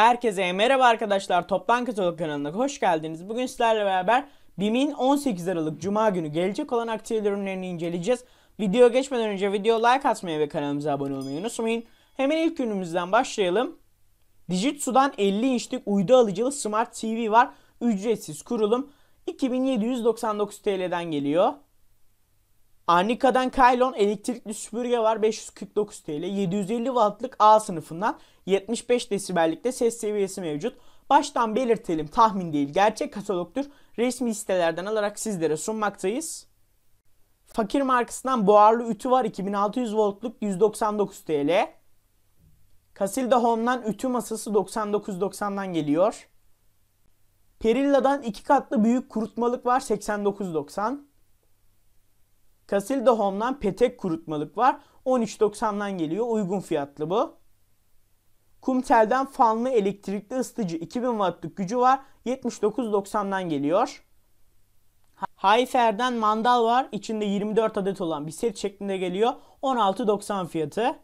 Herkese merhaba arkadaşlar. Toplan Katalog kanalına hoş geldiniz. Bugün sizlerle beraber BİM'in 18 Aralık Cuma günü gelecek olan aktüel ürünlerini inceleyeceğiz. Video geçmeden önce video like atmayı ve kanalımıza abone olmayı unutmayın. Hemen ilk günümüzden başlayalım. Digitsu'dan 50 inçlik uydu alıcılı Smart TV var. Ücretsiz kurulum. 2799 TL'den geliyor. Arnica'dan Kylon elektrikli süpürge var 549 TL. 750 wattlık A sınıfından 75 desibellikte ses seviyesi mevcut. Baştan belirtelim tahmin değil gerçek katalogdur. Resmi sitelerden alarak sizlere sunmaktayız. Fakir markasından buharlı ütü var 2600 voltluk 199 TL. Casilda Home'dan ütü masası 99.90'dan geliyor. Perilla'dan iki katlı büyük kurutmalık var 89.90. Casilda Home'dan petek kurutmalık var. 13.90'dan geliyor. Uygun fiyatlı bu. Kumtel'den fanlı elektrikli ısıtıcı 2000 wattlık gücü var. 79.90'dan geliyor. Hayfer'den mandal var. İçinde 24 adet olan bir set şeklinde geliyor. 16.90 fiyatı.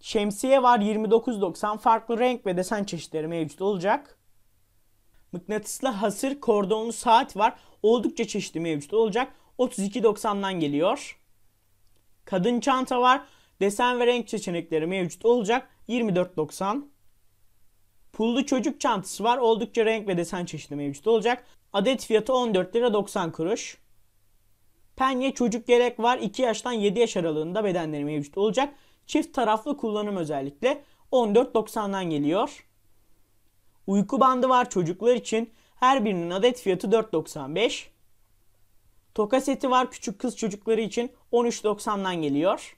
Şemsiye var 29.90. Farklı renk ve desen çeşitleri mevcut olacak. Mıknatıslı hasır kordonlu saat var. Oldukça çeşitli mevcut olacak. 32.90'dan geliyor. Kadın çanta var. Desen ve renk seçenekleri mevcut olacak. 24.90. Pullu çocuk çantası var. Oldukça renk ve desen çeşidi mevcut olacak. Adet fiyatı 14 lira 90 kuruş. Penye çocuk gerek var. 2 yaştan 7 yaş aralığında bedenleri mevcut olacak. Çift taraflı kullanım özellikle 14.90'dan geliyor. Uyku bandı var çocuklar için. Her birinin adet fiyatı 4.95. Toka seti var küçük kız çocukları için 13.90'dan geliyor.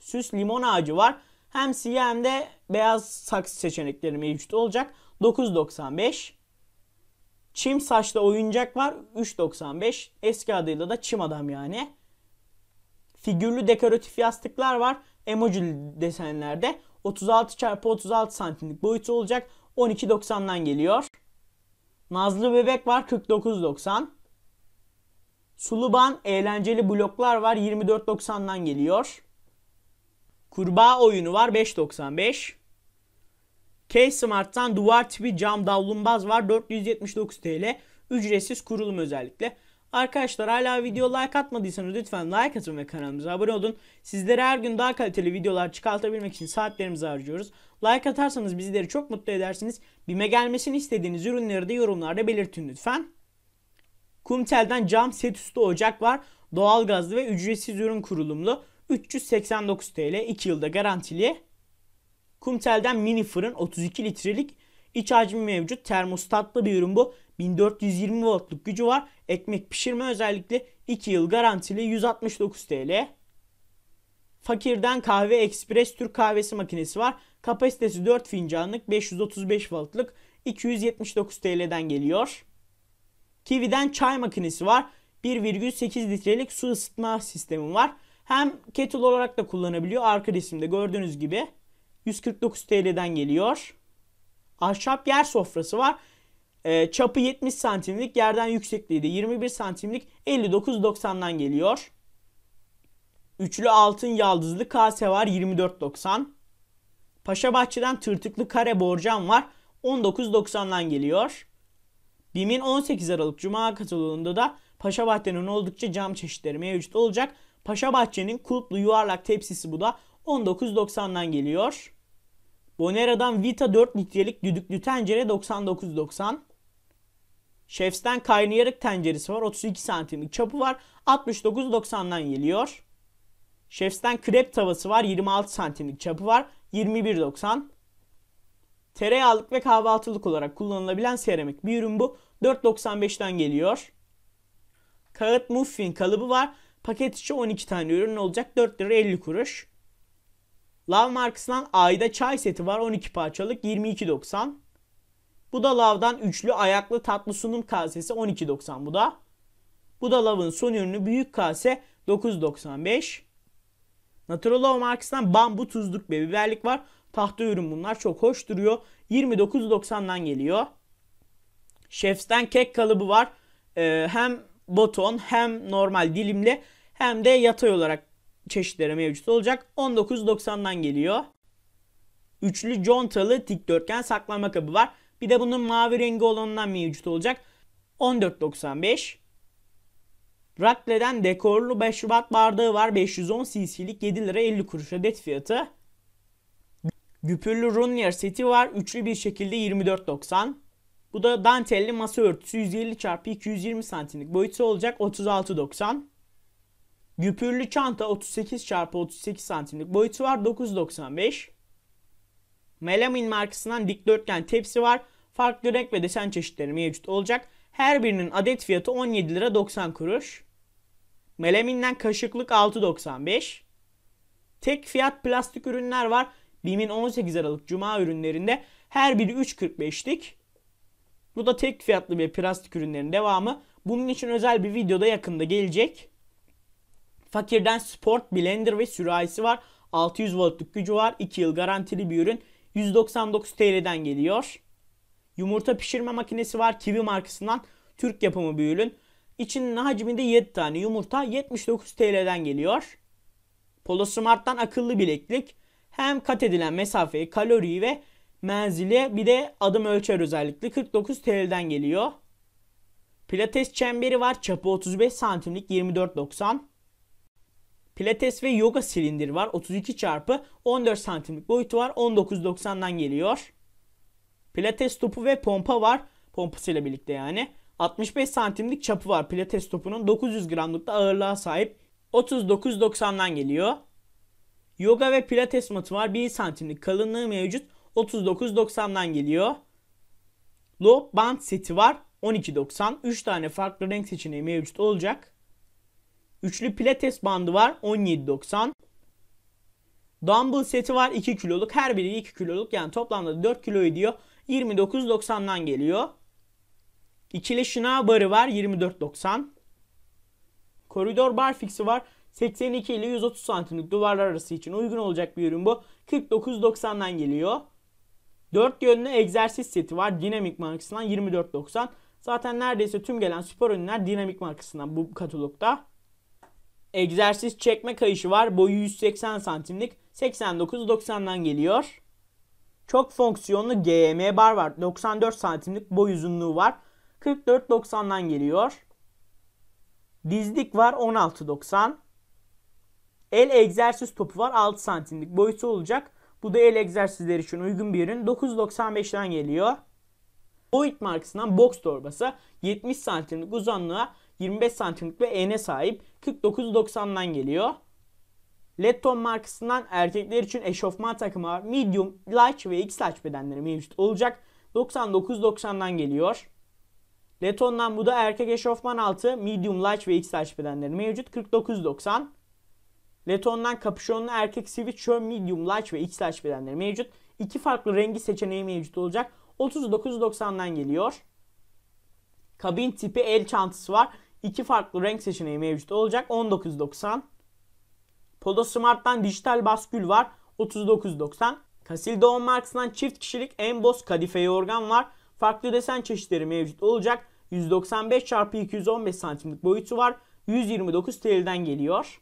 Süs limon ağacı var. Hem siyah hem de beyaz saksı seçenekleri mevcut olacak. 9.95. Çim saçlı oyuncak var 3.95. Eski adıyla da çim adam yani. Figürlü dekoratif yastıklar var. Emoji desenlerde 36 x 36 santimlik boyutu olacak. 12.90'dan geliyor. Nazlı bebek var 49.90. Suluban eğlenceli bloklar var 24.90'dan geliyor. Kurbağa oyunu var 5.95. Case Smart'tan duvar tipi cam davlumbaz var 479 TL. Ücretsiz kurulum özellikle. Arkadaşlar hala video like atmadıysanız lütfen like atın ve kanalımıza abone olun. Sizlere her gün daha kaliteli videolar çıkartabilmek için saatlerimizi harcıyoruz. Like atarsanız bizleri çok mutlu edersiniz. Bime gelmesini istediğiniz ürünleri de yorumlarda belirtin lütfen. Kumtel'den cam set üstü ocak var. Doğalgazlı ve ücretsiz ürün kurulumlu. 389 TL 2 yılda garantili. Kumtel'den mini fırın 32 litrelik iç hacmi mevcut. Termostatlı bir ürün bu. 1420 voltluk gücü var. Ekmek pişirme özellikle 2 yıl garantili 169 TL. Fakirden kahve ekspres Türk kahvesi makinesi var. Kapasitesi 4 fincanlık 535 voltluk 279 TL'den geliyor. Kiwi'den çay makinesi var. 1,8 litrelik su ısıtma sistemi var. Hem kettle olarak da kullanabiliyor. Arka resimde gördüğünüz gibi 149 TL'den geliyor. Ahşap yer sofrası var. E, çapı 70 santimlik yerden yüksekliği de 21 santimlik 59.90'dan geliyor. Üçlü altın yaldızlı kase var 24.90. Paşa Bahçe'den tırtıklı kare borcam var 19.90'dan geliyor. BİM'in 18 Aralık Cuma kataloğunda da Paşa Bahçe'nin oldukça cam çeşitleri mevcut olacak. Paşa Bahçe'nin kulplu yuvarlak tepsisi bu da 19.90'dan geliyor. Bonera'dan Vita 4 litrelik düdüklü tencere 99.90. Şefs'ten kaynayarak tenceresi var. 32 santimlik çapı var. 69.90'dan geliyor. Şefs'ten krep tavası var. 26 santimlik çapı var. 21.90. Tereyağlık ve kahvaltılık olarak kullanılabilen seramik bir ürün bu. 4.95'ten geliyor. Kağıt muffin kalıbı var. Paket içi 12 tane ürün olacak. 4 lira 50 kuruş. Lav markasından ayda çay seti var. 12 parçalık 22.90. Bu da Lav'dan üçlü ayaklı tatlı sunum kasesi 12.90 bu da. Bu da Lav'ın son ürünü büyük kase 9.95. Naturalov markasından bambu tuzluk ve biberlik var. Tahta ürün bunlar. Çok hoş duruyor. 29.90'dan geliyor. Şefs'ten kek kalıbı var. Ee, hem boton hem normal dilimli hem de yatay olarak çeşitlere mevcut olacak. 19.90'dan geliyor. Üçlü contalı dikdörtgen saklama kabı var. Bir de bunun mavi rengi olanından mevcut olacak. 14.95. Rakle'den dekorlu 5 watt bardağı var. 510 cc'lik 7 lira 50 kuruş adet fiyatı. Güpürlü Runier seti var. Üçlü bir şekilde 24.90. Bu da dantelli masa örtüsü 150 x 220 santimlik boyutu olacak 36.90. Güpürlü çanta 38 x 38 santimlik boyutu var 9.95. Melamin markasından dikdörtgen tepsi var. Farklı renk ve desen çeşitleri mevcut olacak. Her birinin adet fiyatı 17 lira 90 kuruş. Melaminden kaşıklık 6.95. Tek fiyat plastik ürünler var. BİM'in 18 Aralık Cuma ürünlerinde her biri 3.45'lik. Bu da tek fiyatlı bir plastik ürünlerin devamı. Bunun için özel bir videoda yakında gelecek. Fakirden Sport Blender ve sürahisi var. 600 voltluk gücü var. 2 yıl garantili bir ürün. 199 TL'den geliyor. Yumurta pişirme makinesi var. Kivi markasından Türk yapımı bir ürün. İçinin hacminde 7 tane yumurta 79 TL'den geliyor. Polo Smart'tan akıllı bileklik hem kat edilen mesafeyi, kaloriyi ve menzili bir de adım ölçer özellikle 49 TL'den geliyor. Pilates çemberi var. Çapı 35 santimlik 24.90. Pilates ve yoga silindiri var. 32 çarpı 14 santimlik boyutu var. 19.90'dan geliyor. Pilates topu ve pompa var. Pompasıyla birlikte yani. 65 santimlik çapı var. Pilates topunun 900 gramlıkta ağırlığa sahip. 39.90'dan geliyor. Yoga ve pilates matı var. 1 santimlik kalınlığı mevcut. 39.90'dan geliyor. Low band seti var. 12.90. 3 tane farklı renk seçeneği mevcut olacak. Üçlü pilates bandı var. 17.90. Dumbbell seti var 2 kiloluk. Her biri 2 kiloluk. Yani toplamda 4 kilo ediyor. 29.90'dan geliyor. İkili şınav barı var 24.90. Koridor bar fixi var 82 ile 130 santimlik duvarlar arası için uygun olacak bir ürün bu. 49.90'dan geliyor. 4 yönlü egzersiz seti var. Dinamik markasından 24.90. Zaten neredeyse tüm gelen spor ürünler dinamik markasından bu katalogda. Egzersiz çekme kayışı var. Boyu 180 santimlik. 89.90'dan geliyor. Çok fonksiyonlu GM bar var. 94 santimlik boy uzunluğu var. 44.90'dan geliyor. Dizlik var 16.90. El egzersiz topu var 6 santimlik boyutu olacak. Bu da el egzersizleri için uygun bir ürün. 995'den geliyor. Boyd markasından box torbası 70 santimlik uzunluğa 25 santimlik ve ene sahip 49.90'dan geliyor. Letton markasından erkekler için eşofman takımı var. Medium, large ve X large bedenleri mevcut olacak. 99.90'dan geliyor. Letton'dan bu da erkek eşofman altı, medium, large ve X large bedenleri mevcut. 49.90. Leton'dan kapüşonlu erkek sweatshirt medium large ve x large bedenleri mevcut. İki farklı rengi seçeneği mevcut olacak. 39.90'dan geliyor. Kabin tipi el çantası var. İki farklı renk seçeneği mevcut olacak. 19.90. Polo Smart'tan dijital baskül var. 39.90. Casil Doğum markasından çift kişilik emboss kadife yorgan var. Farklı desen çeşitleri mevcut olacak. 195 x 215 santimlik boyutu var. 129 TL'den geliyor.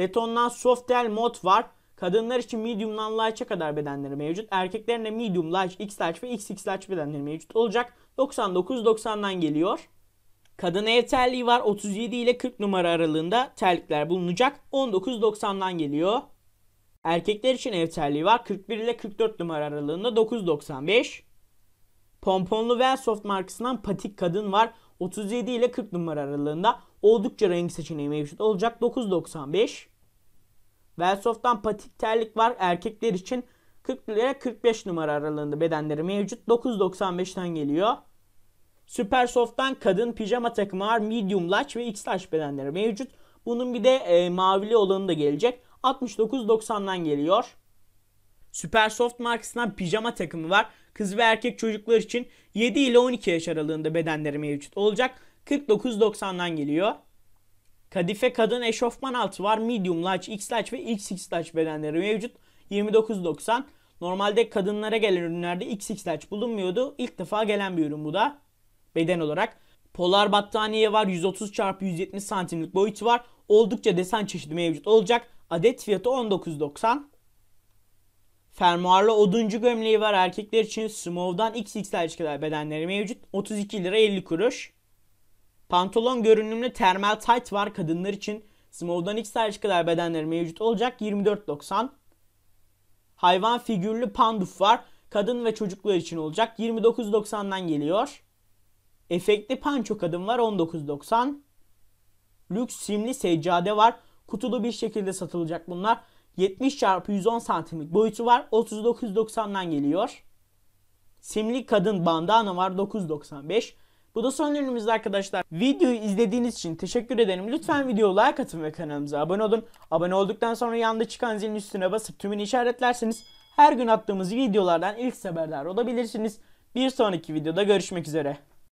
Leton'dan Softel Mod var. Kadınlar için medium'dan large'a kadar bedenleri mevcut. Erkeklerin de medium, large, x large ve xx large bedenleri mevcut olacak. 99-90'dan geliyor. Kadın ev terliği var. 37 ile 40 numara aralığında terlikler bulunacak. 19.90'dan geliyor. Erkekler için ev terliği var. 41 ile 44 numara aralığında 9.95. Pomponlu ve soft markasından patik kadın var. 37 ile 40 numara aralığında oldukça renk seçeneği mevcut olacak. 9.95. Velsoft'tan patik terlik var. Erkekler için 40 liraya 45 numara aralığında bedenleri mevcut. 9.95'ten geliyor. Super Soft'tan kadın pijama takımı var. Medium large ve X large bedenleri mevcut. Bunun bir de e, mavili olanı da gelecek. 69.90'dan geliyor. Super Soft markasından pijama takımı var. Kız ve erkek çocuklar için 7 ile 12 yaş aralığında bedenleri mevcut olacak. 49.90'dan geliyor. Kadife kadın eşofman altı var. Medium large, X large ve XX large bedenleri mevcut. 29.90. Normalde kadınlara gelen ürünlerde XX large bulunmuyordu. İlk defa gelen bir ürün bu da. Beden olarak. Polar battaniye var. 130 x 170 santimlik boyutu var. Oldukça desen çeşidi mevcut olacak. Adet fiyatı 19.90. Fermuarlı oduncu gömleği var erkekler için. Small'dan XXL kadar bedenleri mevcut. 32 lira 50 kuruş. Pantolon görünümlü termal tight var kadınlar için. Small'dan X size kadar bedenler mevcut olacak. 24.90. Hayvan figürlü panduf var. Kadın ve çocuklar için olacak. 29.90'dan geliyor. Efektli panço kadın var 19.90. Lüks simli seccade var. Kutulu bir şekilde satılacak bunlar. 70 çarpı 110 santimlik boyutu var. 39.90'dan geliyor. Simli kadın bandana var 9.95. Bu da son ürünümüzdü arkadaşlar. Videoyu izlediğiniz için teşekkür ederim. Lütfen videoyu like atın ve kanalımıza abone olun. Abone olduktan sonra yanda çıkan zilin üstüne basıp tümünü işaretlerseniz her gün attığımız videolardan ilk haberdar olabilirsiniz. Bir sonraki videoda görüşmek üzere.